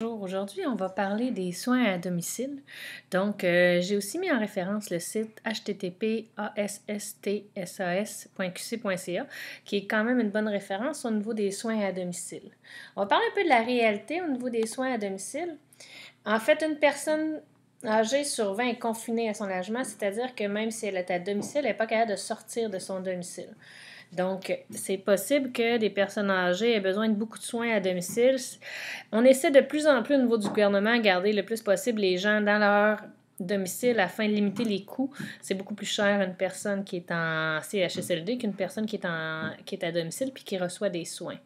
Bonjour, aujourd'hui on va parler des soins à domicile. Donc euh, j'ai aussi mis en référence le site http://asstsas.qc.ca qui est quand même une bonne référence au niveau des soins à domicile. On va parler un peu de la réalité au niveau des soins à domicile. En fait, une personne âgée sur 20 est confinée à son logement, c'est-à-dire que même si elle est à domicile, elle n'est pas capable de sortir de son domicile. Donc, c'est possible que des personnes âgées aient besoin de beaucoup de soins à domicile. On essaie de plus en plus au niveau du gouvernement de garder le plus possible les gens dans leur domicile afin de limiter les coûts. C'est beaucoup plus cher une personne qui est en CHSLD qu'une personne qui est, en, qui est à domicile puis qui reçoit des soins.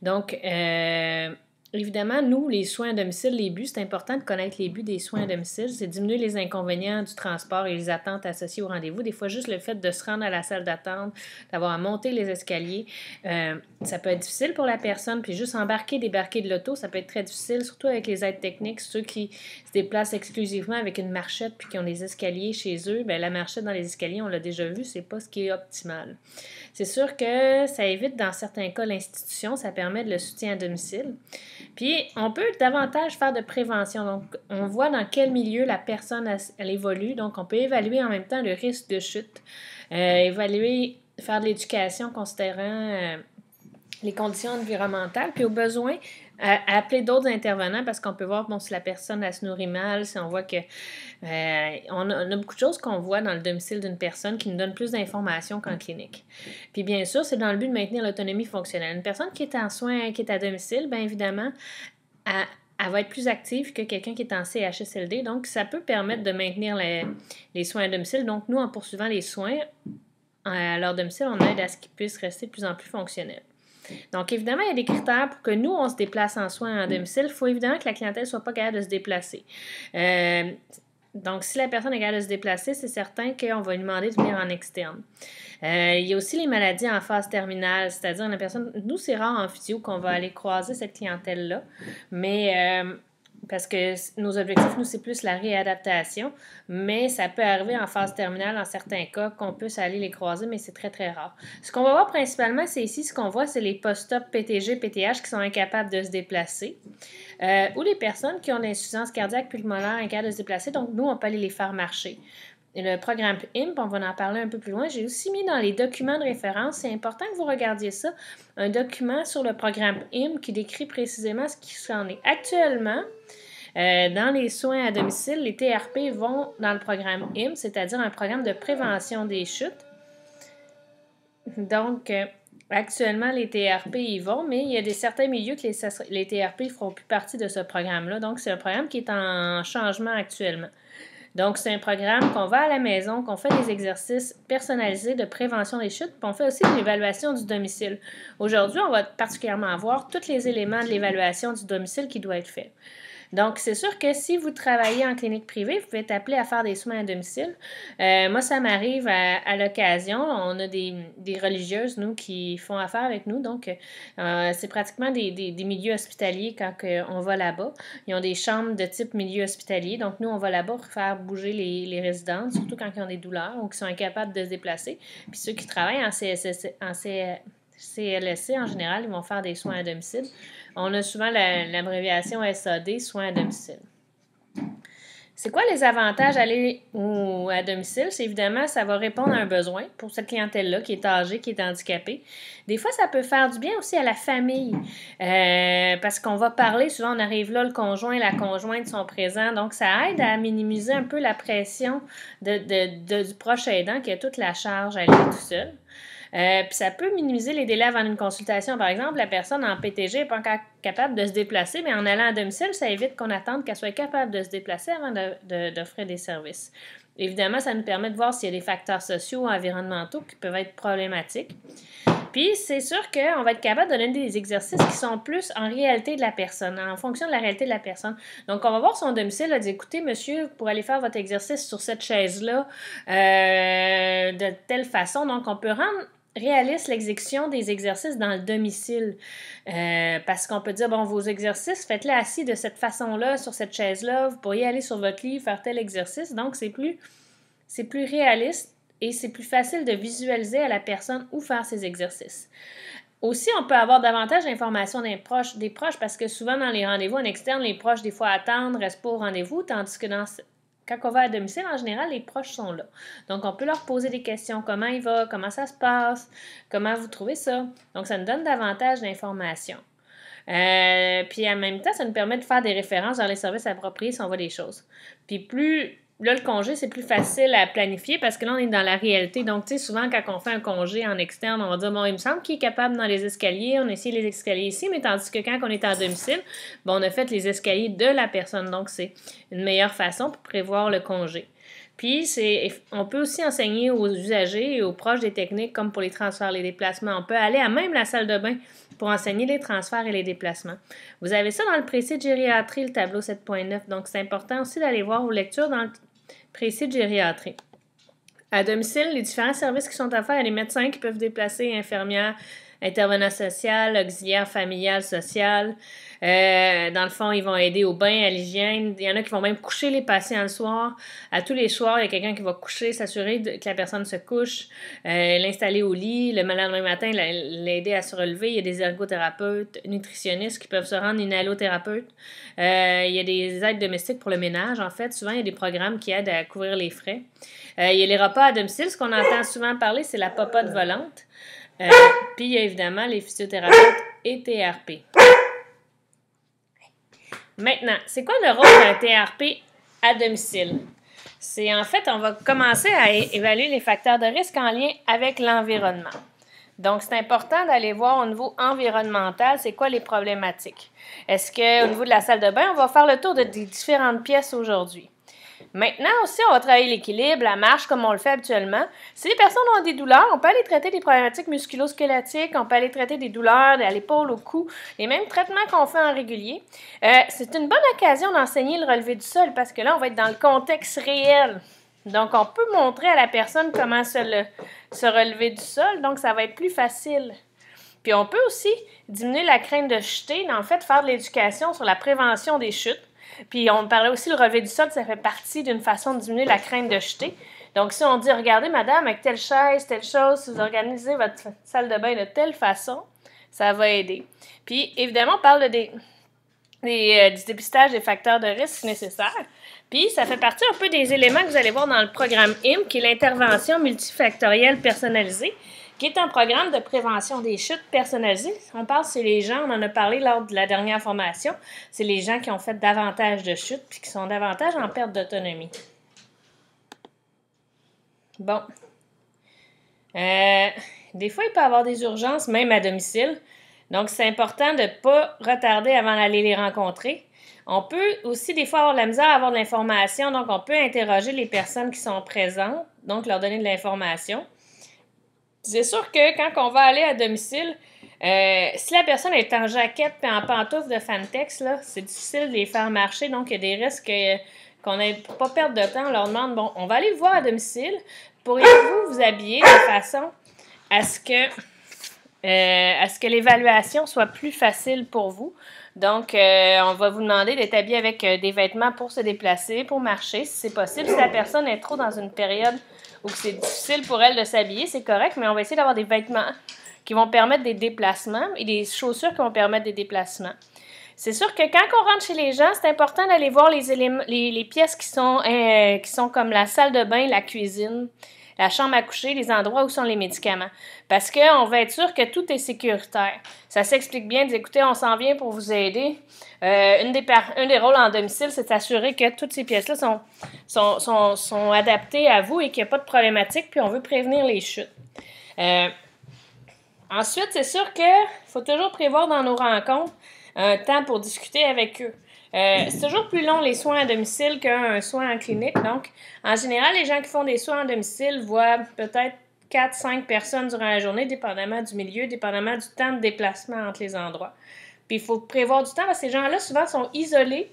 Donc, euh, Évidemment, nous, les soins à domicile, les buts, c'est important de connaître les buts des soins à domicile. C'est diminuer les inconvénients du transport et les attentes associées au rendez-vous. Des fois, juste le fait de se rendre à la salle d'attente, d'avoir à monter les escaliers, euh, ça peut être difficile pour la personne. Puis juste embarquer, débarquer de l'auto, ça peut être très difficile, surtout avec les aides techniques. Ceux qui se déplacent exclusivement avec une marchette puis qui ont des escaliers chez eux, bien, la marchette dans les escaliers, on l'a déjà vu, c'est pas ce qui est optimal. C'est sûr que ça évite, dans certains cas, l'institution. Ça permet de le soutien à domicile. Puis, on peut davantage faire de prévention. Donc, on voit dans quel milieu la personne elle évolue. Donc, on peut évaluer en même temps le risque de chute, euh, évaluer, faire de l'éducation considérant euh, les conditions environnementales, puis au besoin, à, appeler d'autres intervenants parce qu'on peut voir bon, si la personne se nourrit mal, si on voit que. Euh, on, a, beaucoup de choses qu'on voit dans le domicile d'une personne qui nous donne plus d'informations qu'en clinique. Puis bien sûr, c'est dans le but de maintenir l'autonomie fonctionnelle. Une personne qui est en soins, qui est à domicile, bien évidemment, elle va être plus active que quelqu'un qui est en CHSLD. Donc, ça peut permettre de maintenir les, les soins à domicile. Donc, nous, en poursuivant les soins à leur domicile, on aide à ce qu'ils puissent rester de plus en plus fonctionnels. Donc, évidemment, il y a des critères pour que nous, on se déplace en soins à domicile. Il faut évidemment que la clientèle soit pas capable de se déplacer. Euh, donc, si la personne est capable de se déplacer, c'est certain qu'on va lui demander de venir en externe. Euh, il y a aussi les maladies en phase terminale, c'est-à-dire la personne, nous, c'est rare en physio qu'on va aller croiser cette clientèle-là, mais euh, parce que nos objectifs, nous, c'est plus la réadaptation, mais ça peut arriver en phase terminale, en certains cas, qu'on peut aller les croiser, mais c'est très, très rare. Ce qu'on va voir principalement, c'est ici, ce qu'on voit, c'est les post-op PTG, PTH qui sont incapables de se déplacer, euh, ou les personnes qui ont l'insuffisance cardiaque pulmonaire incapables de se déplacer, donc nous, on peut aller les faire marcher le programme IMP, on va en parler un peu plus loin. J'ai aussi mis dans les documents de référence, c'est important que vous regardiez ça, un document sur le programme IMP qui décrit précisément ce qui en est actuellement. Euh, dans les soins à domicile, les TRP vont dans le programme IMP, c'est-à-dire un programme de prévention des chutes. Donc, euh, actuellement, les TRP y vont, mais il y a des certains milieux que les, les TRP ne feront plus partie de ce programme-là. Donc, c'est un programme qui est en changement actuellement. Donc, c'est un programme qu'on va à la maison, qu'on fait des exercices personnalisés de prévention des chutes, puis on fait aussi une évaluation du domicile. Aujourd'hui, on va particulièrement voir tous les éléments de l'évaluation du domicile qui doit être fait. Donc, c'est sûr que si vous travaillez en clinique privée, vous pouvez être appelé à faire des soins à domicile. Euh, moi, ça m'arrive à, l'occasion. On a des, religieuses, nous, qui font affaire avec nous. Donc, euh, c'est pratiquement des, milieux hospitaliers quand on va là-bas. Ils ont des chambres de type milieu hospitalier. Donc, nous, on va là-bas pour faire bouger les, les résidents, surtout quand ils ont des douleurs ou qu'ils sont incapables de se déplacer. Puis ceux qui travaillent en CSS, en CSS CLSC, en général, ils vont faire des soins à domicile. On a souvent l'abréviation SAD, soins à domicile. C'est quoi les avantages d'aller aller ou à domicile? C'est évidemment, ça va répondre à un besoin pour cette clientèle-là qui est âgée, qui est handicapée. Des fois, ça peut faire du bien aussi à la famille euh, parce qu'on va parler, souvent on arrive là, le conjoint, et la conjointe sont présents, donc ça aide à minimiser un peu la pression de, du proche aidant qui a toute la charge à aller tout seul. Euh, puis ça peut minimiser les délais avant une consultation. Par exemple, la personne en PTG n'est pas encore capable de se déplacer, mais en allant à domicile, ça évite qu'on attende qu'elle soit capable de se déplacer avant d'offrir des services. Évidemment, ça nous permet de voir s'il y a des facteurs sociaux ou environnementaux qui peuvent être problématiques. Puis, c'est sûr qu'on va être capable de donner des exercices qui sont plus en réalité de la personne, en fonction de la réalité de la personne. Donc, on va voir son domicile, là, dire, écoutez, monsieur, pour aller faire votre exercice sur cette chaise-là, euh, de telle façon. Donc, on peut rendre réaliste l'exécution des exercices dans le domicile. Euh, parce qu'on peut dire, bon, vos exercices, faites-les assis de cette façon-là, sur cette chaise-là, vous pourriez aller sur votre lit, faire tel exercice. Donc, c'est plus, c'est plus réaliste et c'est plus facile de visualiser à la personne où faire ses exercices. Aussi, on peut avoir davantage d'informations des proches, des proches parce que souvent dans les rendez-vous en externe, les proches des fois attendent, restent pas au rendez-vous, tandis que dans quand on va à domicile, en général, les proches sont là. Donc, on peut leur poser des questions. Comment il va? Comment ça se passe? Comment vous trouvez ça? Donc, ça nous donne davantage d'informations. Euh, puis en même temps, ça nous permet de faire des références dans les services appropriés si on voit des choses. Puis plus là, le congé, c'est plus facile à planifier parce que là, on est dans la réalité. Donc, tu sais, souvent, quand on fait un congé en externe, on va dire, bon, il me semble qu'il est capable dans les escaliers, on essaie les escaliers ici, mais tandis que quand on est à domicile, bon, on a fait les escaliers de la personne. Donc, c'est une meilleure façon pour prévoir le congé. Puis, c'est, on peut aussi enseigner aux usagers et aux proches des techniques, comme pour les transferts, et les déplacements. On peut aller à même la salle de bain pour enseigner les transferts et les déplacements. Vous avez ça dans le précis de gériatrie, le tableau 7.9. Donc, c'est important aussi d'aller voir vos lectures dans le précis gériatrie. À domicile, les différents services qui sont à à les médecins qui peuvent déplacer infirmières, intervenant social, auxiliaire familial social. Euh, dans le fond, ils vont aider au bain, à l'hygiène. Il y en a qui vont même coucher les patients le soir. À tous les soirs, il y a quelqu'un qui va coucher, s'assurer que la personne se couche, euh, l'installer au lit, le le matin, l'aider à se relever. Il y a des ergothérapeutes, nutritionnistes qui peuvent se rendre, une allothérapeute. Euh, il y a des aides domestiques pour le ménage, en fait. Souvent, il y a des programmes qui aident à couvrir les frais. il y a les repas à domicile. Ce qu'on entend souvent parler, c'est la popote volante. Euh, puis y a évidemment les physiothérapeutes et TRP. Maintenant, c'est quoi le rôle d'un TRP à domicile? C'est en fait, on va commencer à évaluer les facteurs de risque en lien avec l'environnement. Donc, c'est important d'aller voir au niveau environnemental, c'est quoi les problématiques. Est-ce qu'au niveau de la salle de bain, on va faire le tour de des différentes pièces aujourd'hui? Maintenant aussi, on va travailler l'équilibre, la marche comme on le fait habituellement. Si les personnes ont des douleurs, on peut aller traiter des problématiques musculo-squelettiques, on peut aller traiter des douleurs à l'épaule, au cou, les mêmes traitements qu'on fait en régulier. Euh, c'est une bonne occasion d'enseigner le relevé du sol parce que là, on va être dans le contexte réel. Donc, on peut montrer à la personne comment se, se relever du sol, donc ça va être plus facile. Puis on peut aussi diminuer la crainte de chuter, en fait, faire de l'éducation sur la prévention des chutes puis on parlait aussi, le relevé du sol, ça fait partie d'une façon de diminuer la crainte de jeter. Donc, si on dit, regardez, madame, avec telle chaise, telle chose, vous organisez votre salle de bain de telle façon, ça va aider. Puis, évidemment, on parle des, des, euh, du dépistage des facteurs de risque nécessaires. Puis, ça fait partie un peu des éléments que vous allez voir dans le programme IM, qui est l'intervention multifactorielle personnalisée qui est un programme de prévention des chutes personnalisées. On parle, c'est les gens, on en a parlé lors de la dernière formation, c'est les gens qui ont fait davantage de chutes puis qui sont davantage en perte d'autonomie. Bon. Euh, des fois, il peut y avoir des urgences, même à domicile. Donc, c'est important de ne pas retarder avant d'aller les rencontrer. On peut aussi des fois avoir de la misère à avoir de l'information, donc on peut interroger les personnes qui sont présentes, donc leur donner de l'information. C'est sûr que quand on va aller à domicile, euh, si la personne est en jaquette et en pantoufles de Fantex, là, c'est difficile de les faire marcher, donc il y a des risques qu'on ait pas perdre de temps. On leur demande bon, on va aller voir à domicile. Pourriez-vous vous habiller de façon à ce que euh, à ce que l'évaluation soit plus facile pour vous. Donc, euh, on va vous demander d'être habillé avec des vêtements pour se déplacer, pour marcher, si c'est possible. Si la personne est trop dans une période ou que c'est difficile pour elle de s'habiller, c'est correct, mais on va essayer d'avoir des vêtements qui vont permettre des déplacements et des chaussures qui vont permettre des déplacements. C'est sûr que quand on rentre chez les gens, c'est important d'aller voir les, pièces qui sont, euh, qui sont comme la salle de bain, la cuisine, la chambre à coucher, les endroits où sont les médicaments. Parce qu'on va être sûr que tout est sécuritaire. Ça s'explique bien, d'écouter, on s'en vient pour vous aider. Euh, une des un des rôles en domicile, c'est d'assurer que toutes ces pièces-là sont, sont, adaptées à vous et qu'il n'y a pas de problématique, puis on veut prévenir les chutes. Euh, ensuite, c'est sûr qu'il faut toujours prévoir dans nos rencontres un temps pour discuter avec eux. Euh, c'est toujours plus long les soins à domicile qu'un soin en clinique. Donc, en général, les gens qui font des soins à domicile voient peut-être 4-5 personnes durant la journée, dépendamment du milieu, dépendamment du temps de déplacement entre les endroits. Puis il faut prévoir du temps parce que ces gens-là, souvent, sont isolés.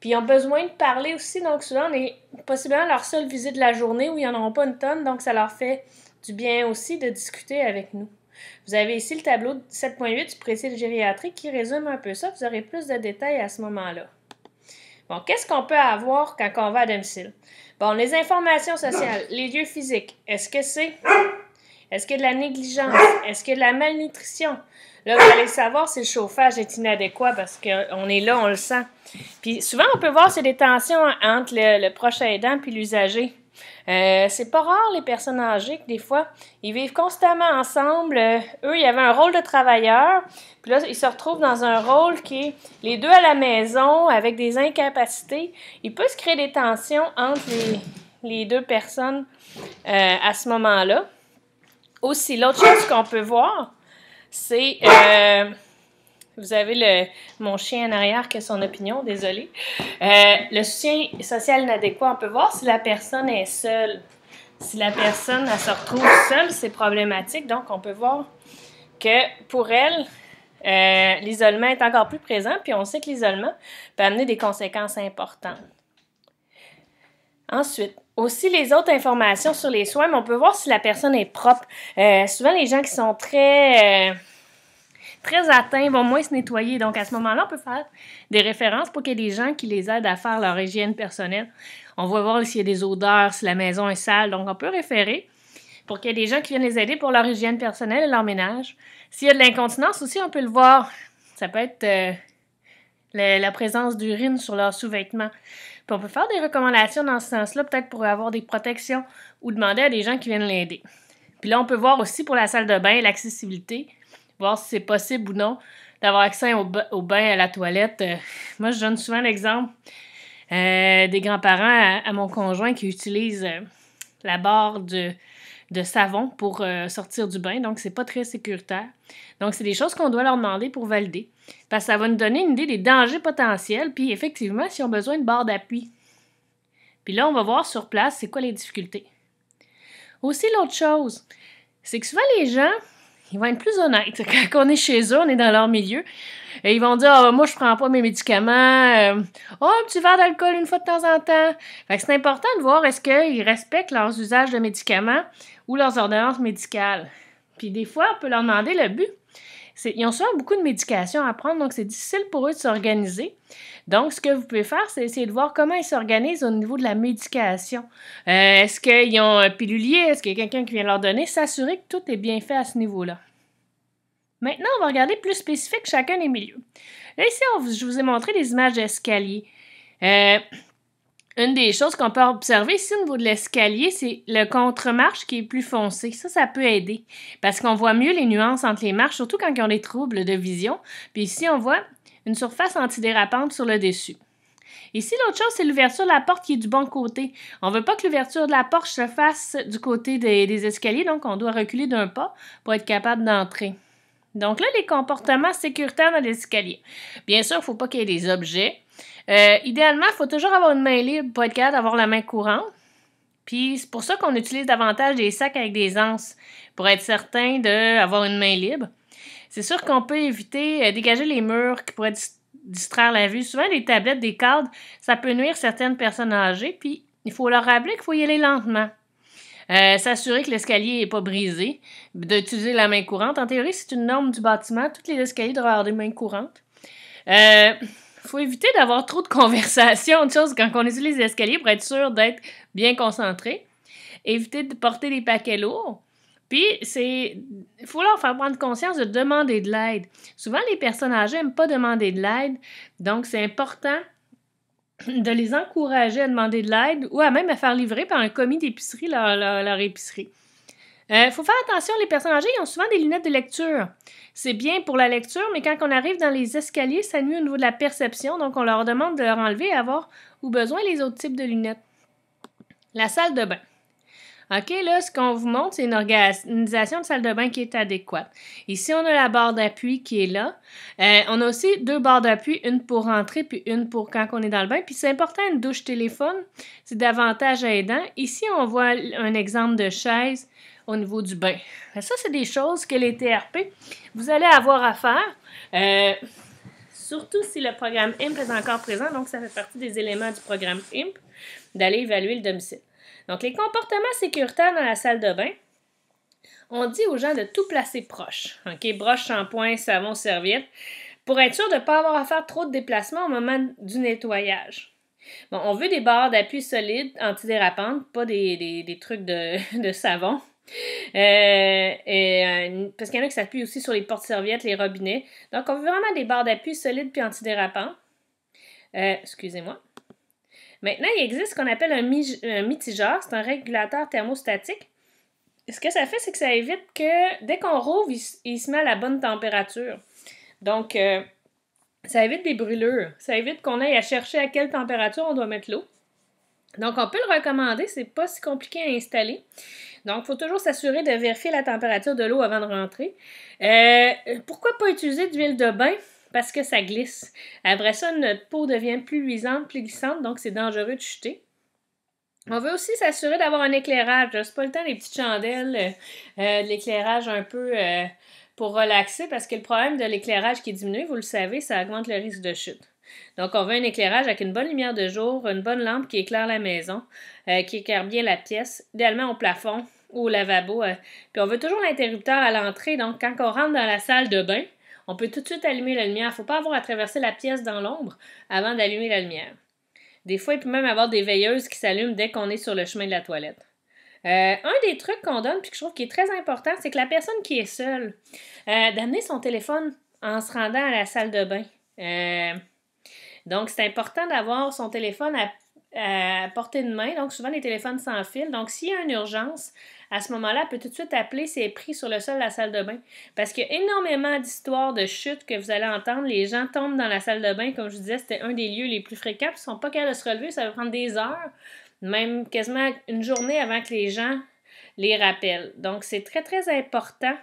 Puis ils ont besoin de parler aussi. Donc, souvent, on est possiblement leur seule visite de la journée où ils n'en auront pas une tonne. Donc, ça leur fait du bien aussi de discuter avec nous. Vous avez ici le tableau 7.8 du précis gériatrique qui résume un peu ça. Vous aurez plus de détails à ce moment-là. Bon, qu'est-ce qu'on peut avoir quand on va à domicile? Bon, les informations sociales, les lieux physiques, est-ce que c'est? Est-ce qu'il y a de la négligence? Est-ce qu'il y a de la malnutrition? Là, vous allez savoir si le chauffage est inadéquat parce qu'on est là, on le sent. Puis souvent, on peut voir c'est des tensions entre le, prochain aidant puis l'usager. Euh, c'est pas rare les personnes âgées que des fois, ils vivent constamment ensemble. Euh, eux, il y avait un rôle de travailleur, puis là, ils se retrouvent dans un rôle qui est les deux à la maison avec des incapacités. Il peut se créer des tensions entre les, deux personnes euh, à ce moment-là. Aussi, l'autre chose qu'on peut voir, c'est vous avez mon chien en arrière qui a son opinion, désolé. Euh, le soutien social inadéquat, on peut voir si la personne est seule. Si la personne elle se retrouve seule, c'est problématique. Donc, on peut voir que pour elle, euh, l'isolement est encore plus présent, puis on sait que l'isolement peut amener des conséquences importantes. Ensuite, aussi les autres informations sur les soins, mais on peut voir si la personne est propre. Euh, souvent, les gens qui sont très très atteints vont moins se nettoyer. Donc, à ce moment-là, on peut faire des références pour qu'il y ait des gens qui les aident à faire leur hygiène personnelle. On va voir s'il y a des odeurs, si la maison est sale. Donc, on peut référer pour qu'il y ait des gens qui viennent les aider pour leur hygiène personnelle et leur ménage. S'il y a de l'incontinence aussi, on peut le voir. Ça peut être euh, la, présence d'urine sur leurs sous-vêtements. Puis on peut faire des recommandations dans ce sens-là, peut-être pour avoir des protections ou demander à des gens qui viennent l'aider. Puis là, on peut voir aussi pour la salle de bain l'accessibilité voir si c'est possible ou non d'avoir accès au, bain, à la toilette. Euh, moi, je donne souvent l'exemple euh, des grands-parents à, mon conjoint qui utilisent euh, la barre de, savon pour sortir du bain, donc c'est pas très sécuritaire. Donc, c'est des choses qu'on doit leur demander pour valider, parce que ça va nous donner une idée des dangers potentiels, puis effectivement, si ont besoin de barre d'appui. Puis là, on va voir sur place c'est quoi les difficultés. Aussi, l'autre chose, c'est que souvent les gens ils vont être plus honnêtes. Quand on est chez eux, on est dans leur milieu. Et ils vont dire ah, Moi, je prends pas mes médicaments. Euh, oh, un petit verre d'alcool une fois de temps en temps. c'est important de voir est-ce qu'ils respectent leurs usages de médicaments ou leurs ordonnances médicales. Puis des fois, on peut leur demander le but ils ont souvent beaucoup de médications à prendre, donc c'est difficile pour eux de s'organiser. Donc, ce que vous pouvez faire, c'est essayer de voir comment ils s'organisent au niveau de la médication. Euh, est-ce qu'ils ont un pilulier? Est-ce qu'il y a quelqu'un qui vient leur donner? S'assurer que tout est bien fait à ce niveau-là. Maintenant, on va regarder plus spécifique chacun des milieux. Là, ici, je vous ai montré des images d'escalier. Euh, une des choses qu'on peut observer ici au niveau de l'escalier, c'est le contre-marche qui est plus foncé. Ça, ça peut aider parce qu'on voit mieux les nuances entre les marches, surtout quand ils ont des troubles de vision. Puis ici, on voit une surface antidérapante sur le dessus. Ici, l'autre chose, c'est l'ouverture de la porte qui est du bon côté. On ne veut pas que l'ouverture de la porte se fasse du côté des, des escaliers, donc on doit reculer d'un pas pour être capable d'entrer. Donc là, les comportements sécuritaires dans l'escalier. Bien sûr, il ne faut pas qu'il y ait des objets euh, idéalement, il faut toujours avoir une main libre pour être capable d'avoir la main courante. Puis c'est pour ça qu'on utilise davantage des sacs avec des anses, pour être certain d'avoir une main libre. C'est sûr qu'on peut éviter euh, dégager les murs qui pourraient distraire la vue. Souvent, les tablettes, des cadres, ça peut nuire certaines personnes âgées, puis il faut leur rappeler qu'il faut y aller lentement. Euh, s'assurer que l'escalier n'est pas brisé, d'utiliser la main courante. En théorie, c'est une norme du bâtiment. Toutes les escaliers doivent avoir des mains courantes. Euh, faut éviter d'avoir trop de conversations, de choses quand on est sur les escaliers pour être sûr d'être bien concentré. Éviter de porter des paquets lourds. Puis, c'est. Il faut leur faire prendre conscience de demander de l'aide. Souvent, les personnes âgées n'aiment pas demander de l'aide. Donc, c'est important de les encourager à demander de l'aide ou à même à faire livrer par un commis d'épicerie leur épicerie. Il euh, faut faire attention, les personnes âgées, ils ont souvent des lunettes de lecture. C'est bien pour la lecture, mais quand on arrive dans les escaliers, ça nuit au niveau de la perception, donc on leur demande de leur enlever et avoir ou besoin les autres types de lunettes. La salle de bain. OK, là, ce qu'on vous montre, c'est une organisation de salle de bain qui est adéquate. Ici, on a la barre d'appui qui est là. Euh, on a aussi deux barres d'appui, une pour rentrer, puis une pour quand on est dans le bain. Puis c'est important, une douche téléphone, c'est davantage aidant. Ici, on voit un exemple de chaise au niveau du bain. Ça, c'est des choses que les TRP, vous allez avoir à faire. Euh, surtout si le programme IMP est encore présent, donc ça fait partie des éléments du programme IMP, d'aller évaluer le domicile. Donc, les comportements sécuritaires dans la salle de bain, on dit aux gens de tout placer proche. OK, broche, shampoing, savon, serviette, pour être sûr de ne pas avoir à faire trop de déplacements au moment du nettoyage. Bon, on veut des barres d'appui solides, antidérapantes, pas des, des trucs de, de savon. Euh, euh, parce qu'il y en a qui s'appuient aussi sur les portes-serviettes, les robinets. Donc, on veut vraiment des barres d'appui solides puis antidérapants. Euh, excusez-moi. Maintenant, il existe ce qu'on appelle un, mitigeur. C'est un régulateur thermostatique. Ce que ça fait, c'est que ça évite que dès qu'on rouvre, il, il, se met à la bonne température. Donc, ça évite des brûlures. Ça évite qu'on aille à chercher à quelle température on doit mettre l'eau. Donc, on peut le recommander. C'est pas si compliqué à installer. Donc, il faut toujours s'assurer de vérifier la température de l'eau avant de rentrer. Euh, euh, pourquoi pas utiliser d'huile de bain? Parce que ça glisse. Après ça, notre peau devient plus luisante, plus glissante, donc c'est dangereux de chuter. On veut aussi s'assurer d'avoir un éclairage. C'est pas le temps des petites chandelles, euh, l'éclairage un peu pour relaxer, parce que le problème de l'éclairage qui diminue, vous le savez, ça augmente le risque de chute. Donc, on veut un éclairage avec une bonne lumière de jour, une bonne lampe qui éclaire la maison, qui éclaire bien la pièce, idéalement au plafond, au lavabo. Euh, puis on veut toujours l'interrupteur à l'entrée, donc quand on rentre dans la salle de bain, on peut tout de suite allumer la lumière. Il ne faut pas avoir à traverser la pièce dans l'ombre avant d'allumer la lumière. Des fois, il peut même avoir des veilleuses qui s'allument dès qu'on est sur le chemin de la toilette. Euh, un des trucs qu'on donne, puis que je trouve qui est très important, c'est que la personne qui est seule, euh, d'amener son téléphone en se rendant à la salle de bain. donc, c'est important d'avoir son téléphone à euh, à portée de main, donc souvent les téléphones sans fil. Donc, s'il y a une urgence, à ce moment-là, peut tout de suite appeler c'est pris sur le sol de la salle de bain. Parce qu'il y a énormément d'histoires de chutes que vous allez entendre. Les gens tombent dans la salle de bain, comme je vous disais, c'était un des lieux les plus fréquents. Ils ne sont pas capables de se relever, ça va prendre des heures, même quasiment une journée avant que les gens les rappellent. Donc, c'est très, très important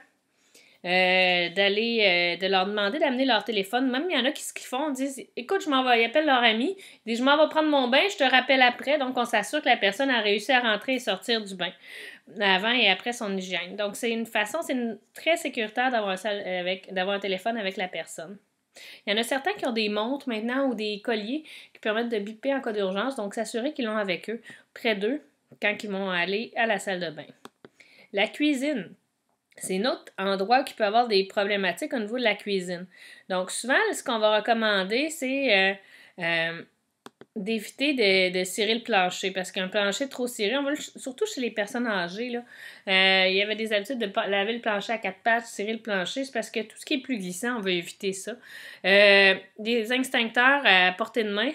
euh, d'aller euh, de leur demander d'amener leur téléphone. Même il y en a qui ce qu'ils font, disent écoute, je m'en vais, ils appellent leur ami, ils disent je m'en vais prendre mon bain, je te rappelle après. Donc on s'assure que la personne a réussi à rentrer et sortir du bain avant et après son hygiène. Donc c'est une façon, c'est très sécuritaire d'avoir un, euh, un téléphone avec la personne. Il y en a certains qui ont des montres maintenant ou des colliers qui permettent de biper en cas d'urgence, donc s'assurer qu'ils l'ont avec eux, près d'eux, quand ils vont aller à la salle de bain. La cuisine. C'est un autre endroit qui peut avoir des problématiques au niveau de la cuisine. Donc, souvent, ce qu'on va recommander, c'est euh, euh, d'éviter de, de, cirer le plancher parce qu'un plancher trop ciré, on veut surtout chez les personnes âgées, là, euh, il y avait des habitudes de laver le plancher à quatre pattes, cirer le plancher, c'est parce que tout ce qui est plus glissant, on veut éviter ça. des extincteurs à portée de main,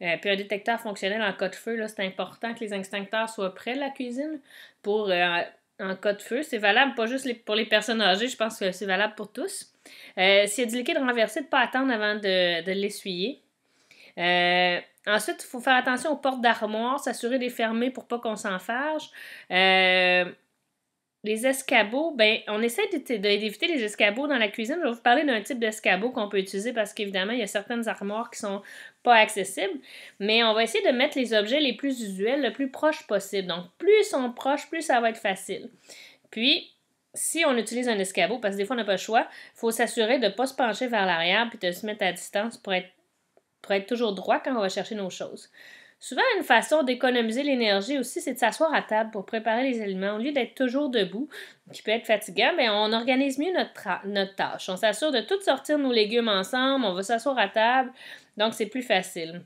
puis un détecteur fonctionnel en cas de feu, c'est important que les extincteurs soient près de la cuisine pour en cas de feu. C'est valable pas juste pour les personnes âgées, je pense que c'est valable pour tous. Euh, s'il y a du liquide renversé, de ne pas attendre avant de, de l'essuyer. Euh, ensuite, il faut faire attention aux portes d'armoire, s'assurer de les fermer pour pas qu'on s'en les escabeaux, ben, on essaie d'éviter les escabeaux dans la cuisine. Je vais vous parler d'un type d'escabeau qu'on peut utiliser parce qu'évidemment, il y a certaines armoires qui sont pas accessibles. Mais on va essayer de mettre les objets les plus usuels le plus proche possible. Donc, plus ils sont proches, plus ça va être facile. Puis, si on utilise un escabeau, parce que des fois on n'a pas le choix, il faut s'assurer de ne pas se pencher vers l'arrière puis de se mettre à distance pour être, pour être toujours droit quand on va chercher nos choses. Souvent, une façon d'économiser l'énergie aussi, c'est de s'asseoir à table pour préparer les aliments. Au lieu d'être toujours debout, qui peut être fatigant, mais ben, on organise mieux notre, notre tâche. On s'assure de tout sortir nos légumes ensemble, on va s'asseoir à table, donc c'est plus facile.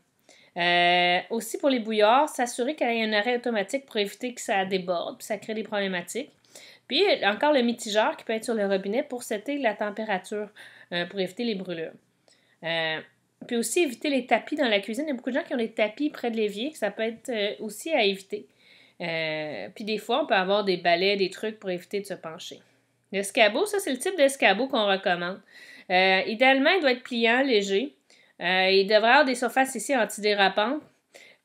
Euh, aussi pour les bouillards, s'assurer qu'il y ait un arrêt automatique pour éviter que ça déborde, ça crée des problématiques. Puis encore le mitigeur qui peut être sur le robinet pour setter la température, euh, pour éviter les brûlures. Euh, puis aussi éviter les tapis dans la cuisine. Il y a beaucoup de gens qui ont des tapis près de l'évier, ça peut être euh, aussi à éviter. Euh, puis des fois, on peut avoir des balais, des trucs pour éviter de se pencher. L'escabeau, ça c'est le type d'escabeau qu'on recommande. Euh, idéalement, il doit être pliant, léger. il devrait avoir des surfaces ici antidérapantes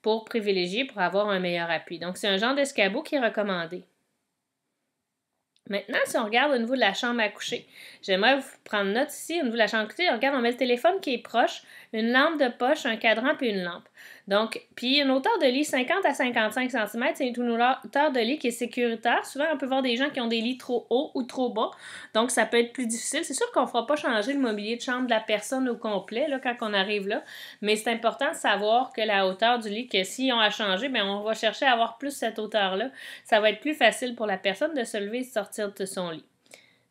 pour privilégier, pour avoir un meilleur appui. Donc, c'est un genre d'escabeau qui est recommandé. Maintenant, si on regarde au niveau de la chambre à coucher, j'aimerais vous prendre note ici, au niveau de la chambre à coucher, on regarde, on met le téléphone qui est proche, une lampe de poche, un cadran puis une lampe. Donc, puis une hauteur de lit 50 à 55 cm, c'est une hauteur de lit qui est sécuritaire. Souvent, on peut voir des gens qui ont des lits trop hauts ou trop bas. Donc, ça peut être plus difficile. C'est sûr qu'on ne fera pas changer le mobilier de chambre de la personne au complet là, quand on arrive là. Mais c'est important de savoir que la hauteur du lit, que si on a changé, bien, on va chercher à avoir plus cette hauteur-là. Ça va être plus facile pour la personne de se lever et de sortir de son lit.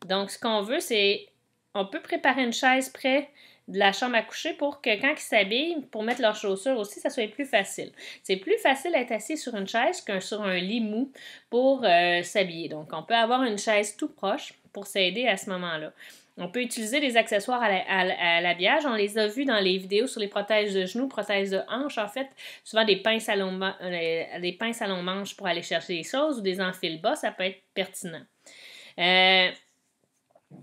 Donc, ce qu'on veut, c'est on peut préparer une chaise près de la chambre à coucher pour que quand ils s'habillent, pour mettre leurs chaussures aussi, ça soit plus facile. C'est plus facile d'être assis sur une chaise qu'un sur un lit mou pour euh, s'habiller. Donc, on peut avoir une chaise tout proche pour s'aider à ce moment-là. On peut utiliser des accessoires à l'habillage. On les a vus dans les vidéos sur les prothèses de genoux, prothèses de hanches, en fait. Souvent des pinces à long, euh, des pinces à long manche pour aller chercher des choses ou des enfils bas, ça peut être pertinent. Euh,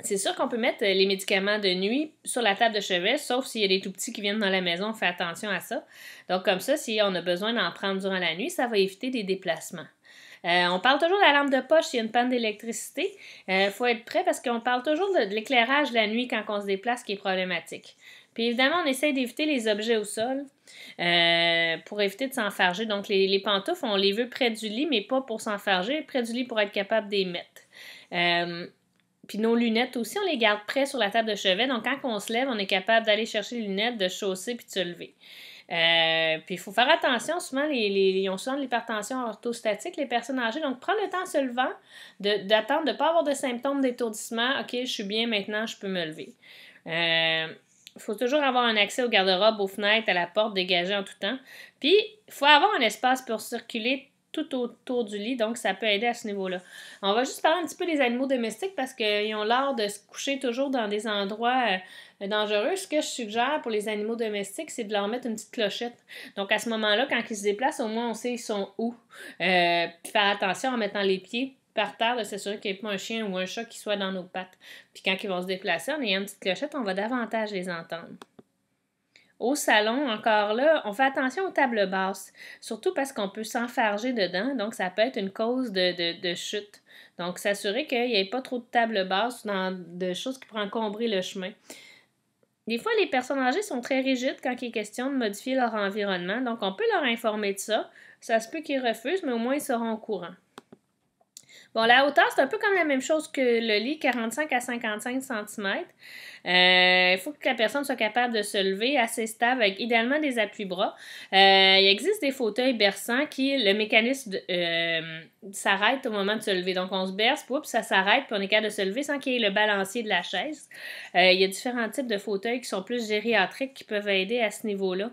c'est sûr qu'on peut mettre euh, les médicaments de nuit sur la table de chevet, sauf s'il y a des tout petits qui viennent dans la maison, on fait attention à ça. Donc, comme ça, si on a besoin d'en prendre durant la nuit, ça va éviter des déplacements. Euh, on parle toujours de la lampe de poche s'il y a une panne d'électricité. Il euh, faut être prêt parce qu'on parle toujours de, de l'éclairage la nuit quand on se déplace qui est problématique. Puis évidemment, on essaye d'éviter les objets au sol pour éviter de s'enfarger. Donc, les, pantoufles, on les veut près du lit, mais pas pour s'enfarger, près du lit pour être capable d'y mettre. Puis nos lunettes aussi, on les garde près sur la table de chevet. Donc, quand on se lève, on est capable d'aller chercher les lunettes, de chausser puis de se lever. Euh, puis il faut faire attention, souvent, les, les, ils ont souvent de l'hypertension orthostatique, les personnes âgées. Donc, prends le temps se levant d'attendre de ne pas avoir de symptômes d'étourdissement. OK, je suis bien maintenant, je peux me lever. Il euh, faut toujours avoir un accès au garde-robe, aux fenêtres, à la porte, dégagée en tout temps. Puis, il faut avoir un espace pour circuler tout autour du lit, donc ça peut aider à ce niveau-là. On va juste parler un petit peu des animaux domestiques parce qu'ils ont l'air de se coucher toujours dans des endroits euh, dangereux. Ce que je suggère pour les animaux domestiques, c'est de leur mettre une petite clochette. Donc à ce moment-là, quand ils se déplacent, au moins on sait ils sont où. Euh, puis faire attention en mettant les pieds par terre de s'assurer qu'il n'y ait pas un chien ou un chat qui soit dans nos pattes. Puis quand ils vont se déplacer, en ayant une petite clochette, on va davantage les entendre. Au salon, encore là, on fait attention aux tables basses, surtout parce qu'on peut s'enfarger dedans, donc ça peut être une cause de, chute. Donc, s'assurer qu'il n'y ait pas trop de tables basses dans de choses qui pourraient encombrer le chemin. Des fois, les personnes âgées sont très rigides quand il est question de modifier leur environnement, donc on peut leur informer de ça. Ça se peut qu'ils refusent, mais au moins ils seront au courant. Bon, la hauteur, c'est un peu comme la même chose que le lit, 45 à 55 cm. Euh, il faut que la personne soit capable de se lever assez stable avec idéalement des appuis-bras. Euh, il existe des fauteuils berçants qui, le mécanisme euh, s'arrête au moment de se lever. Donc, on se berce, puis ça s'arrête, puis on est capable de se lever sans qu'il y ait le balancier de la chaise. il y a différents types de fauteuils qui sont plus gériatriques qui peuvent aider à ce niveau-là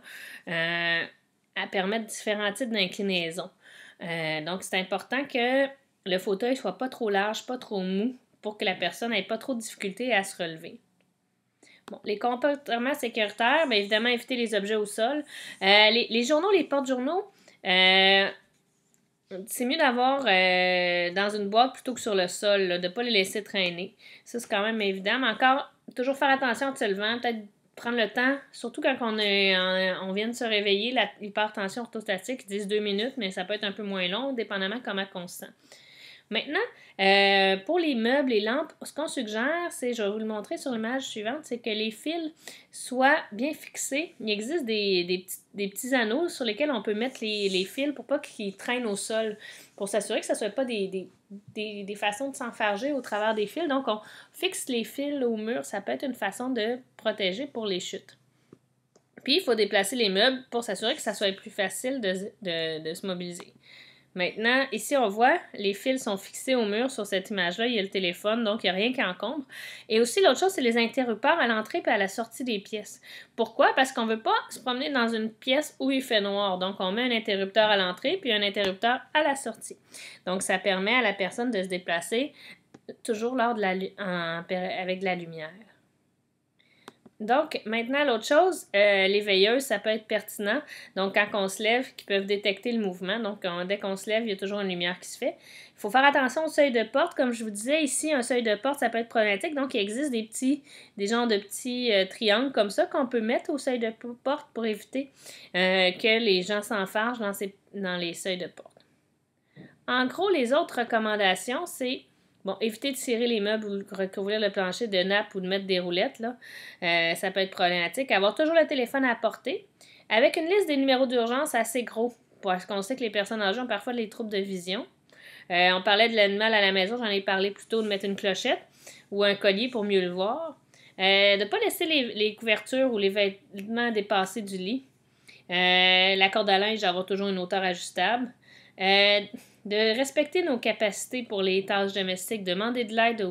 à permettre différents types d'inclinaisons. donc, c'est important que le fauteuil soit pas trop large, pas trop mou, pour que la personne n'ait pas trop de difficultés à se relever. Bon, les comportements sécuritaires, bien évidemment, éviter les objets au sol. Euh, les, journaux, les porte-journaux, euh, c'est mieux d'avoir euh, dans une boîte plutôt que sur le sol, de ne pas les laisser traîner. Ça, c'est quand même évident. Mais encore, toujours faire attention en se levant, peut-être prendre le temps, surtout quand on, vient de se réveiller, l'hypertension orthostatique, 10-2 deux minutes, mais ça peut être un peu moins long, dépendamment comment on se sent. Maintenant, euh, pour les meubles, et lampes, ce qu'on suggère, c'est, je vais vous le montrer sur l'image suivante, c'est que les fils soient bien fixés. Il existe des, petits, anneaux sur lesquels on peut mettre les, fils pour pas qu'ils traînent au sol, pour s'assurer que ça ne soit pas des, façons de s'enfarger au travers des fils. Donc, on fixe les fils au mur. Ça peut être une façon de protéger pour les chutes. Puis, il faut déplacer les meubles pour s'assurer que ça soit plus facile de se mobiliser. Maintenant, ici, on voit, les fils sont fixés au mur sur cette image-là. Il y a le téléphone, donc il n'y a rien qui encombre. Et aussi, l'autre chose, c'est les interrupteurs à l'entrée et à la sortie des pièces. Pourquoi? Parce qu'on ne veut pas se promener dans une pièce où il fait noir. Donc, on met un interrupteur à l'entrée puis un interrupteur à la sortie. Donc, ça permet à la personne de se déplacer toujours lors avec de la lumière. Donc, maintenant, l'autre chose, euh, les veilleuses, ça peut être pertinent. Donc, quand on se lève, qui peuvent détecter le mouvement. Donc, dès qu'on se lève, il y a toujours une lumière qui se fait. Il faut faire attention au seuil de porte. Comme je vous disais, ici, un seuil de porte, ça peut être problématique. Donc, il existe des petits, des genres de petits euh, triangles comme ça qu'on peut mettre au seuil de porte pour éviter euh, que les gens s'enfargent dans, dans les seuils de porte. En gros, les autres recommandations, c'est Bon, évitez de tirer les meubles ou de recouvrir le plancher de nappe ou de mettre des roulettes, là. Euh, ça peut être problématique. Avoir toujours le téléphone à portée, avec une liste des numéros d'urgence assez gros, parce qu'on sait que les personnes âgées ont parfois des troubles de vision. Euh, on parlait de l'animal à la maison, j'en ai parlé plutôt de mettre une clochette ou un collier pour mieux le voir. Euh, de ne pas laisser les, couvertures ou les vêtements dépasser du lit. la corde à linge, avoir toujours une hauteur ajustable. Euh, de respecter nos capacités pour les tâches domestiques, demander de l'aide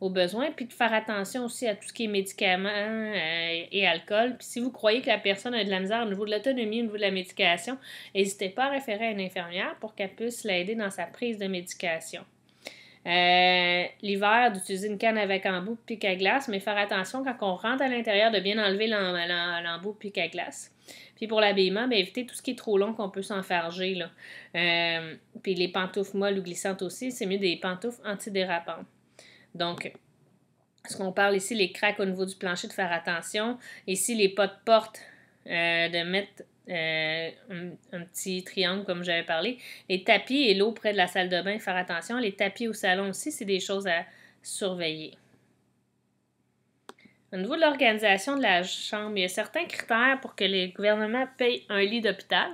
aux, besoins, puis de faire attention aussi à tout ce qui est médicaments euh, et alcool. Puis si vous croyez que la personne a de la misère au niveau de l'autonomie, au niveau de la médication, n'hésitez pas à référer à une infirmière pour qu'elle puisse l'aider dans sa prise de médication. Euh, l'hiver, d'utiliser une canne avec embout pique à glace, mais faire attention quand on rentre à l'intérieur de bien enlever l'embout pique à glace. Puis pour l'habillement, bien, éviter tout ce qui est trop long qu'on peut s'enfarger. Là. Euh, puis les pantoufles molles ou glissantes aussi, c'est mieux des pantoufles antidérapantes. Donc, ce qu'on parle ici, les craques au niveau du plancher, de faire attention. Ici, les pas de porte, euh, de mettre euh, un, un, petit triangle comme j'avais parlé. Les tapis et l'eau près de la salle de bain, faire attention. Les tapis au salon aussi, c'est des choses à surveiller. Au niveau de l'organisation de la chambre, il y a certains critères pour que les gouvernements payent un lit d'hôpital.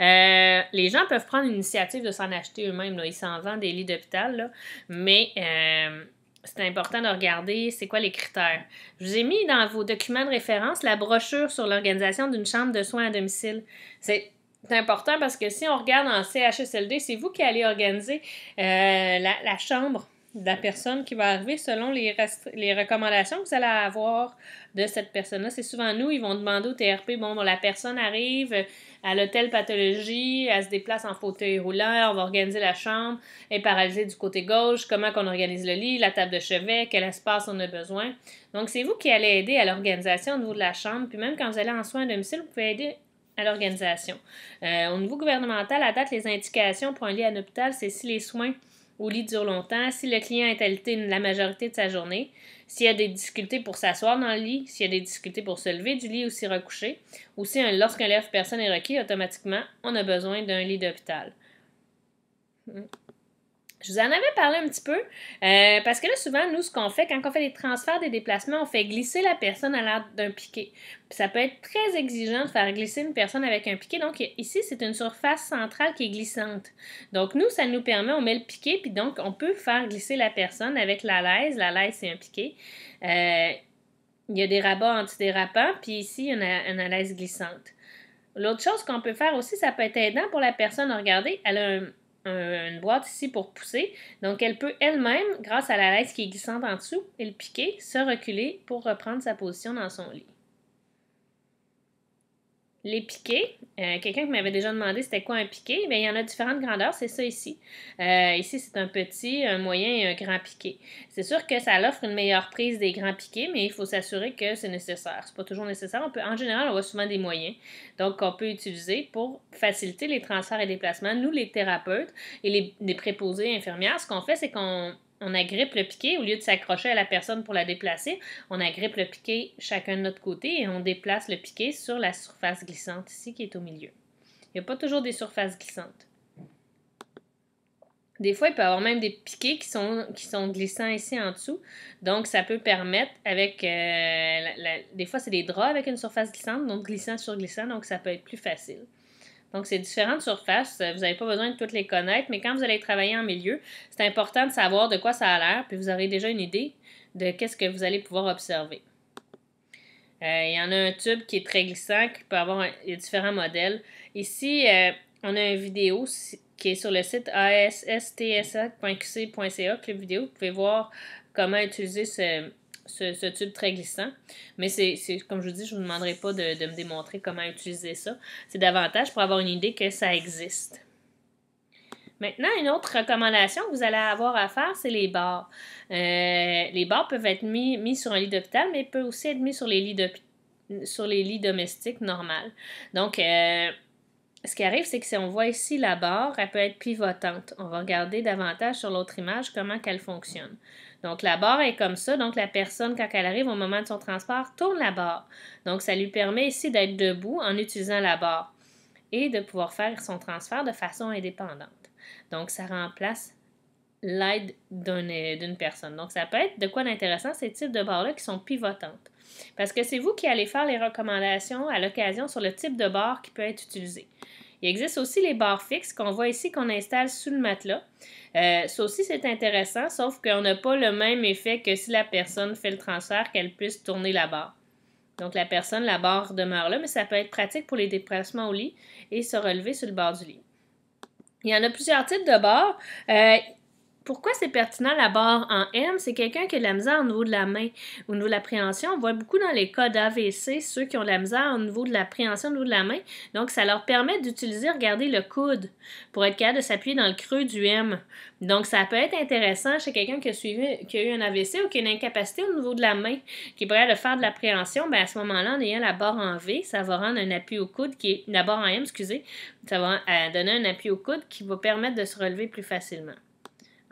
Euh, les gens peuvent prendre l'initiative de s'en acheter eux-mêmes. Ils s'en vendent des lits d'hôpital, mais euh, c'est important de regarder c'est quoi les critères. Je vous ai mis dans vos documents de référence la brochure sur l'organisation d'une chambre de soins à domicile. C'est important parce que si on regarde en CHSLD, c'est vous qui allez organiser euh, la chambre la personne qui va arriver selon les, les recommandations que vous allez avoir de cette personne-là. C'est souvent nous, ils vont demander au TRP, bon, la personne arrive, à l'hôtel pathologie, elle se déplace en fauteuil roulant, on va organiser la chambre, elle est paralysée du côté gauche, comment qu'on organise le lit, la table de chevet, quel espace on a besoin. Donc, c'est vous qui allez aider à l'organisation au niveau de la chambre, puis même quand vous allez en soins à domicile, vous pouvez aider à l'organisation. Euh, au niveau gouvernemental, à date, les indications pour un lit à l'hôpital, c'est si les soins au lit dure longtemps, si le client est alité la majorité de sa journée, s'il y a des difficultés pour s'asseoir dans le lit, s'il y a des difficultés pour se lever du lit ou s'y recoucher, ou si lorsqu'un lève personne est requis, automatiquement, on a besoin d'un lit d'hôpital. Hmm. Je vous en avais parlé un petit peu, euh, parce que là, souvent, nous, ce qu'on fait, quand on fait des transferts, des déplacements, on fait glisser la personne à l'aide d'un piquet. ça peut être très exigeant de faire glisser une personne avec un piquet. Donc, ici, c'est une surface centrale qui est glissante. Donc, nous, ça nous permet, on met le piquet, puis donc, on peut faire glisser la personne avec la laisse. La c'est un piqué. Euh, il y a des rabats antidérapants, puis ici, il y a une l'aise glissante. L'autre chose qu'on peut faire aussi, ça peut être aidant pour la personne. Regardez, elle a un euh, une boîte ici pour pousser. Donc, elle peut elle-même, grâce à la laisse qui est glissante en dessous et le piquer, se reculer pour reprendre sa position dans son lit. Les piquets, euh, quelqu'un qui m'avait déjà demandé c'était quoi un piquet, bien, il y en a différentes grandeurs, c'est ça ici. Euh, ici, c'est un petit, un moyen et un grand piquet. C'est sûr que ça offre une meilleure prise des grands piquets, mais il faut s'assurer que c'est nécessaire. C'est pas toujours nécessaire. On peut, en général, on voit souvent des moyens donc qu'on peut utiliser pour faciliter les transferts et déplacements. Nous, les thérapeutes et les préposés infirmières, ce qu'on fait, c'est qu'on on agrippe le piquet au lieu de s'accrocher à la personne pour la déplacer. On agrippe le piquet chacun de notre côté et on déplace le piquet sur la surface glissante ici qui est au milieu. Il n'y a pas toujours des surfaces glissantes. Des fois, il peut y avoir même des piquets qui sont, qui sont glissants ici en dessous. Donc, ça peut permettre avec... Euh, des fois, c'est des draps avec une surface glissante, donc glissant sur glissant, donc ça peut être plus facile. Donc, c'est différentes surfaces. Euh, vous n'avez pas besoin de toutes les connaître, mais quand vous allez travailler en milieu, c'est important de savoir de quoi ça a l'air, puis vous aurez déjà une idée de qu'est-ce que vous allez pouvoir observer. Euh, il y en a un tube qui est très glissant, qui peut avoir différents modèles. Ici, euh, on a une vidéo qui est sur le site asstsa.qc.ca, clip vidéo. Vous pouvez voir comment utiliser ce, ce, ce, tube très glissant. Mais c'est, comme je vous dis, je ne vous demanderai pas de, me démontrer comment utiliser ça. C'est davantage pour avoir une idée que ça existe. Maintenant, une autre recommandation que vous allez avoir à faire, c'est les barres. Euh, les barres peuvent être mis, sur un lit d'hôpital, mais peuvent aussi être mis sur les lits, domestiques normales. Donc, euh, ce qui arrive, c'est que si on voit ici la barre, elle peut être pivotante. On va regarder davantage sur l'autre image comment elle fonctionne. Donc, la barre est comme ça. Donc, la personne, quand elle arrive au moment de son transport, tourne la barre. Donc, ça lui permet ici d'être debout en utilisant la barre et de pouvoir faire son transfert de façon indépendante. Donc, ça remplace l'aide euh, d'une personne. Donc, ça peut être de quoi d'intéressant ces types de barres-là qui sont pivotantes. Parce que c'est vous qui allez faire les recommandations à l'occasion sur le type de barre qui peut être utilisé. Il existe aussi les barres fixes qu'on voit ici qu'on installe sous le matelas. Euh, ça aussi, c'est intéressant, sauf qu'on n'a pas le même effet que si la personne fait le transfert, qu'elle puisse tourner la barre. Donc, la personne, la barre demeure là, mais ça peut être pratique pour les déplacements au lit et se relever sur le bord du lit. Il y en a plusieurs types de barres. Euh, pourquoi c'est pertinent la barre en M? C'est quelqu'un qui a de la misère au niveau de la main, au niveau de l'appréhension. On voit beaucoup dans les cas d'AVC, ceux qui ont de la misère au niveau de l'appréhension au niveau de la main. Donc, ça leur permet d'utiliser, regardez, le coude pour être capable de s'appuyer dans le creux du M. Donc, ça peut être intéressant chez quelqu'un qui a, qui eu un AVC ou qui a une incapacité au niveau de la main, qui pourrait le faire de l'appréhension. Ben, à ce moment-là, en ayant la barre en V, ça va rendre un appui au coude qui est, la barre en M, excusez, ça va euh, donner un appui au coude qui va permettre de se relever plus facilement.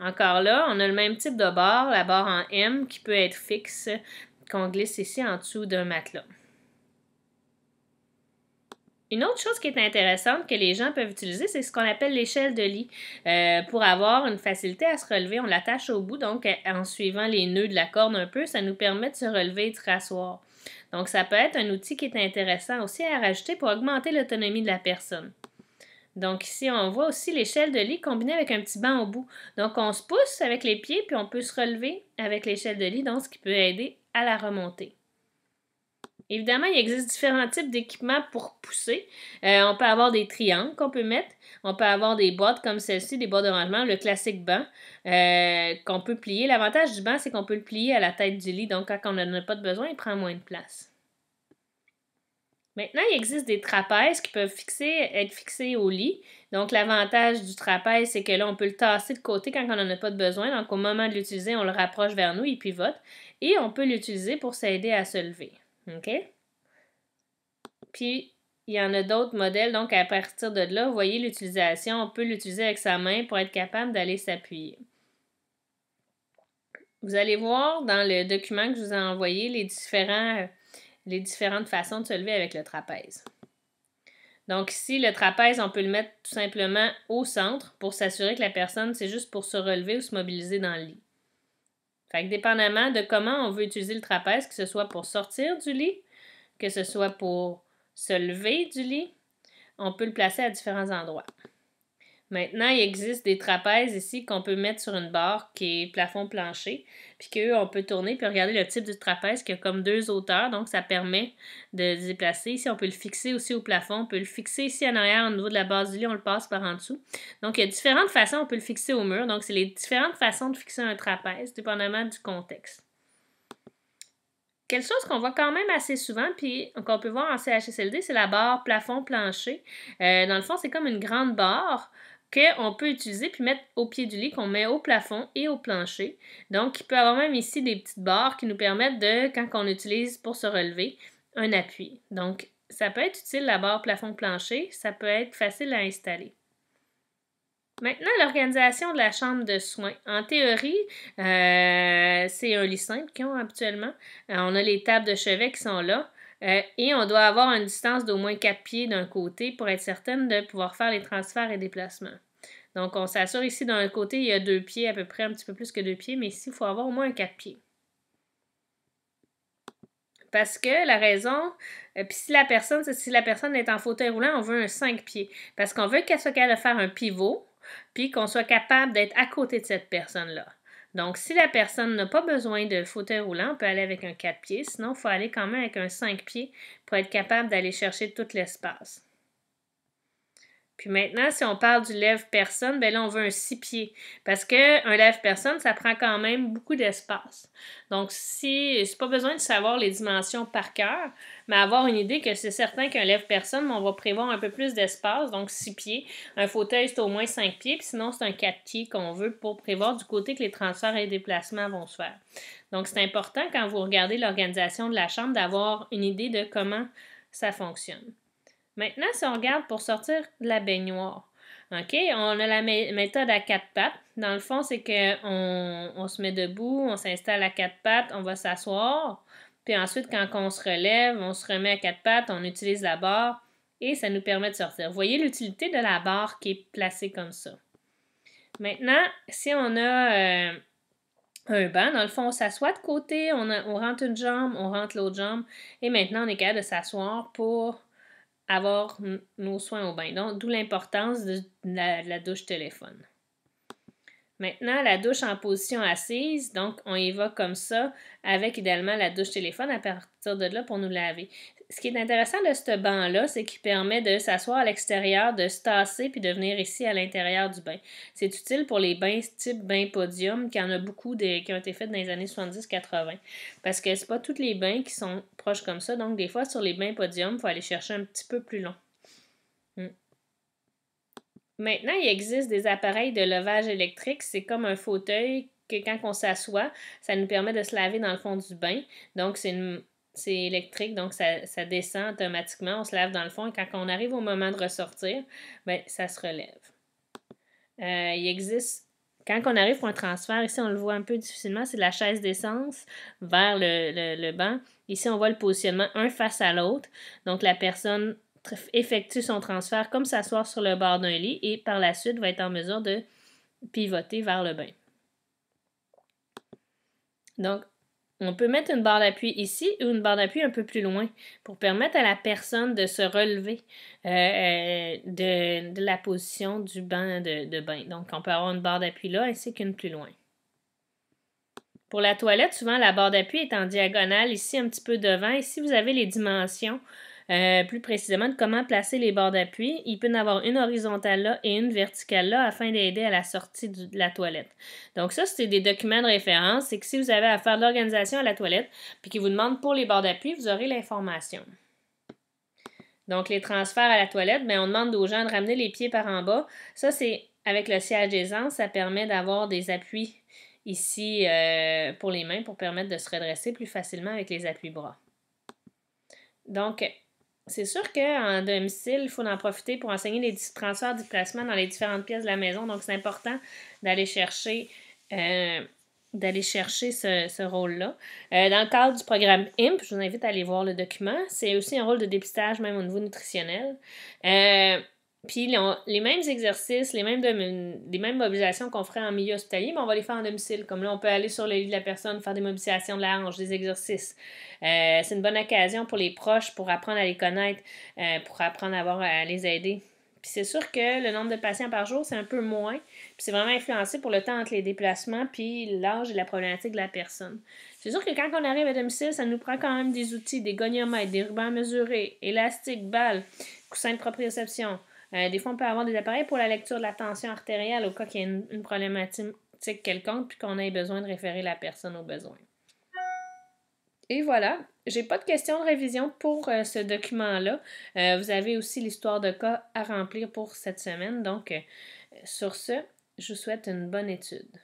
Encore là, on a le même type de barre, la barre en M qui peut être fixe, qu'on glisse ici en dessous d'un matelas. Une autre chose qui est intéressante que les gens peuvent utiliser, c'est ce qu'on appelle l'échelle de lit. Euh, pour avoir une facilité à se relever, on l'attache au bout, donc euh, en suivant les nœuds de la corde un peu, ça nous permet de se relever et de se rasseoir. Donc ça peut être un outil qui est intéressant aussi à rajouter pour augmenter l'autonomie de la personne. Donc ici, on voit aussi l'échelle de lit combinée avec un petit banc au bout. Donc on se pousse avec les pieds, puis on peut se relever avec l'échelle de lit, donc ce qui peut aider à la remonter. Évidemment, il existe différents types d'équipements pour pousser. Euh, on peut avoir des triangles qu'on peut mettre. On peut avoir des boîtes comme celle-ci, des boîtes de rangement, le classique banc euh, qu'on peut plier. L'avantage du banc, c'est qu'on peut le plier à la tête du lit. Donc, quand on n'en a pas de besoin, il prend moins de place. Maintenant, il existe des trapèzes qui peuvent être fixés au lit. Donc, l'avantage du trapèze, c'est que là, on peut le tasser de côté quand on n'en a pas de besoin. Donc, au moment de l'utiliser, on le rapproche vers nous, il pivote. Et on peut l'utiliser pour s'aider à se lever. OK? Puis, il y en a d'autres modèles. Donc, à partir de là, vous voyez l'utilisation. On peut l'utiliser avec sa main pour être capable d'aller s'appuyer. Vous allez voir dans le document que je vous ai envoyé les différents les différentes façons de se lever avec le trapèze. Donc ici, le trapèze, on peut le mettre tout simplement au centre pour s'assurer que la personne, c'est juste pour se relever ou se mobiliser dans le lit. Fait que dépendamment de comment on veut utiliser le trapèze, que ce soit pour sortir du lit, que ce soit pour se lever du lit, on peut le placer à différents endroits. Maintenant, il existe des trapèzes ici qu'on peut mettre sur une barre qui est plafond plancher, puis on peut tourner puis regarder le type de trapèze qui a comme deux hauteurs, donc ça permet de déplacer. Ici, on peut le fixer aussi au plafond, on peut le fixer ici en arrière au niveau de la base du lit, on le passe par en dessous. Donc, il y a différentes façons, on peut le fixer au mur, donc c'est les différentes façons de fixer un trapèze, dépendamment du contexte. Quelque chose qu'on voit quand même assez souvent, puis qu'on peut voir en CHSLD, c'est la barre plafond plancher. Euh, dans le fond, c'est comme une grande barre qu'on peut utiliser puis mettre au pied du lit, qu'on met au plafond et au plancher. Donc, il peut avoir même ici des petites barres qui nous permettent de, quand on utilise pour se relever, un appui. Donc, ça peut être utile la barre plafond-plancher, ça peut être facile à installer. Maintenant, l'organisation de la chambre de soins. En théorie, euh, c'est un lit simple qu'ils ont habituellement. Euh, on a les tables de chevet qui sont là. Euh, et on doit avoir une distance d'au moins 4 pieds d'un côté pour être certaine de pouvoir faire les transferts et déplacements. Donc, on s'assure ici, d'un côté, il y a deux pieds, à peu près un petit peu plus que deux pieds, mais ici, il faut avoir au moins un quatre pieds. Parce que la raison, euh, puis si la personne, si la personne est en fauteuil roulant, on veut un cinq pieds. Parce qu'on veut qu'elle soit capable de faire un pivot, puis qu'on soit capable d'être à côté de cette personne-là. Donc, si la personne n'a pas besoin de fauteuil roulant, on peut aller avec un 4 pieds. Sinon, il faut aller quand même avec un 5 pieds pour être capable d'aller chercher tout l'espace. Puis maintenant, si on parle du lève-personne, ben là, on veut un six pieds. Parce qu'un lève-personne, ça prend quand même beaucoup d'espace. Donc, si c'est pas besoin de savoir les dimensions par cœur, mais avoir une idée que c'est certain qu'un lève-personne, on va prévoir un peu plus d'espace, donc six pieds. Un fauteuil, c'est au moins cinq pieds, puis sinon, c'est un quatre pieds qu'on veut pour prévoir du côté que les transferts et les déplacements vont se faire. Donc, c'est important quand vous regardez l'organisation de la chambre d'avoir une idée de comment ça fonctionne. Maintenant, si on regarde pour sortir de la baignoire, OK? On a la méthode à quatre pattes. Dans le fond, c'est qu'on on se met debout, on s'installe à quatre pattes, on va s'asseoir. Puis ensuite, quand on se relève, on se remet à quatre pattes, on utilise la barre et ça nous permet de sortir. Vous voyez l'utilité de la barre qui est placée comme ça. Maintenant, si on a euh, un banc, dans le fond, on s'assoit de côté, on, on rentre une jambe, on rentre l'autre jambe et maintenant, on est capable de s'asseoir pour avoir nos soins au bain. Donc, d'où l'importance de la, douche téléphone. Maintenant, la douche en position assise, donc on y va comme ça, avec idéalement la douche téléphone à partir de là pour nous laver ce qui est intéressant de ce banc-là, c'est qu'il permet de s'asseoir à l'extérieur, de se tasser puis de venir ici à l'intérieur du bain. C'est utile pour les bains type bain podium, qui en a beaucoup qui ont été faits dans les années 70-80. Parce que c'est pas tous les bains qui sont proches comme ça. Donc, des fois, sur les bains podium, il faut aller chercher un petit peu plus long. Hmm. Maintenant, il existe des appareils de levage électrique. C'est comme un fauteuil que quand on s'assoit, ça nous permet de se laver dans le fond du bain. Donc, c'est une c'est électrique, donc ça, descend automatiquement. On se lève dans le fond et quand on arrive au moment de ressortir, ben, ça se relève. Euh, il existe quand on arrive pour un transfert, ici on le voit un peu difficilement, c'est la chaise d'essence vers le, le, le, banc. Ici on voit le positionnement un face à l'autre. Donc la personne effectue son transfert comme s'asseoir sur le bord d'un lit et par la suite va être en mesure de pivoter vers le bain. Donc on peut mettre une barre d'appui ici ou une barre d'appui un peu plus loin pour permettre à la personne de se relever euh, euh, de, la position du banc de, bain. Donc, on peut avoir une barre d'appui là ainsi qu'une plus loin. Pour la toilette, souvent la barre d'appui est en diagonale ici un petit peu devant et si vous avez les dimensions euh, plus précisément, de comment placer les bords d'appui. Il peut y en avoir une horizontale là et une verticale là afin d'aider à la sortie de la toilette. Donc ça, c'est des documents de référence. C'est que si vous avez à faire l'organisation à la toilette puis qu'ils vous demandent pour les bords d'appui, vous aurez l'information. Donc les transferts à la toilette, mais ben, on demande aux gens de ramener les pieds par en bas. Ça, c'est avec le siège aisant. ça permet d'avoir des appuis ici euh, pour les mains pour permettre de se redresser plus facilement avec les appuis bras. Donc, c'est sûr qu'en domicile, il faut en profiter pour enseigner les transferts du placement dans les différentes pièces de la maison. Donc, c'est important d'aller chercher, euh, d'aller chercher ce, rôle-là. Euh, dans le cadre du programme IMP, je vous invite à aller voir le document. C'est aussi un rôle de dépistage, même au niveau nutritionnel. Euh, puis les mêmes exercices, les mêmes, mêmes mobilisations qu'on ferait en milieu hospitalier, mais on va les faire en domicile. Comme là, on peut aller sur le lit de la personne, faire des mobilisations de la des exercices. Euh, c'est une bonne occasion pour les proches pour apprendre à les connaître, euh, pour apprendre à, à les aider. Puis c'est sûr que le nombre de patients par jour, c'est un peu moins. Puis c'est vraiment influencé pour le temps entre les déplacements, puis l'âge et la problématique de la personne. C'est sûr que quand on arrive à domicile, ça nous prend quand même des outils, des goniomètres, des rubans mesurés, élastiques, balles, coussins de proprioception, euh, des fois, on peut avoir des appareils pour la lecture de la tension artérielle au cas qu'il y ait une, problématique quelconque puis qu'on ait besoin de référer la personne aux besoins. Et voilà, j'ai pas de questions de révision pour euh, ce document-là. Euh, vous avez aussi l'histoire de cas à remplir pour cette semaine. Donc, sur ce, je vous souhaite une bonne étude.